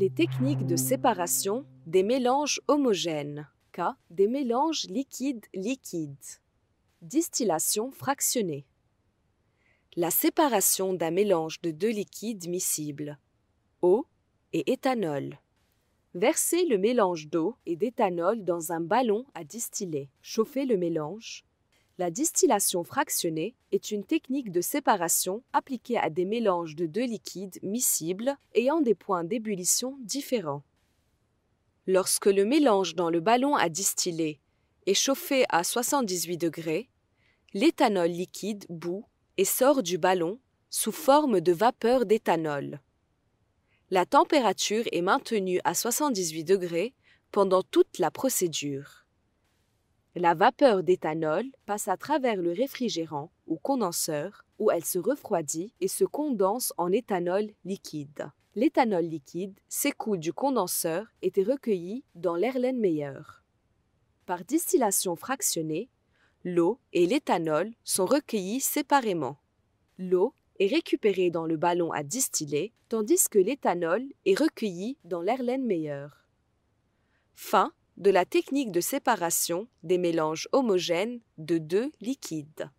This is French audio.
les techniques de séparation des mélanges homogènes, K, des mélanges liquides-liquides. Distillation fractionnée. La séparation d'un mélange de deux liquides miscibles, eau et éthanol. Versez le mélange d'eau et d'éthanol dans un ballon à distiller. Chauffez le mélange la distillation fractionnée est une technique de séparation appliquée à des mélanges de deux liquides miscibles ayant des points d'ébullition différents. Lorsque le mélange dans le ballon à distiller est chauffé à 78 degrés, l'éthanol liquide bout et sort du ballon sous forme de vapeur d'éthanol. La température est maintenue à 78 degrés pendant toute la procédure. La vapeur d'éthanol passe à travers le réfrigérant ou condenseur où elle se refroidit et se condense en éthanol liquide. L'éthanol liquide s'écoule du condenseur et est recueilli dans meilleure. Par distillation fractionnée, l'eau et l'éthanol sont recueillis séparément. L'eau est récupérée dans le ballon à distiller, tandis que l'éthanol est recueilli dans l'Erlenmeyer. Fin de la technique de séparation des mélanges homogènes de deux liquides.